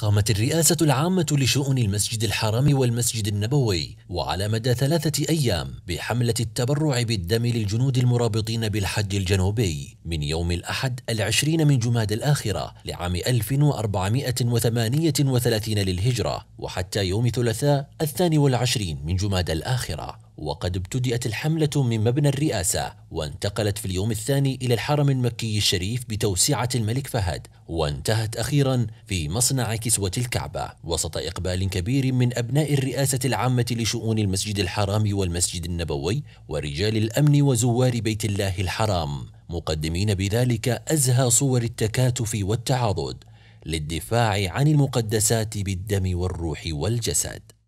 قامت الرئاسة العامة لشؤون المسجد الحرام والمسجد النبوي وعلى مدى ثلاثة أيام بحملة التبرع بالدم للجنود المرابطين بالحج الجنوبي من يوم الأحد العشرين من جماد الآخرة لعام 1438 للهجرة وحتى يوم ثلاثاء الثاني والعشرين من جماد الآخرة وقد ابتدأت الحملة من مبنى الرئاسة وانتقلت في اليوم الثاني إلى الحرم المكي الشريف بتوسعة الملك فهد وانتهت أخيرا في مصنع كسوة الكعبة وسط إقبال كبير من أبناء الرئاسة العامة لشؤون المسجد الحرام والمسجد النبوي ورجال الأمن وزوار بيت الله الحرام مقدمين بذلك أزهى صور التكاتف والتعاضد للدفاع عن المقدسات بالدم والروح والجسد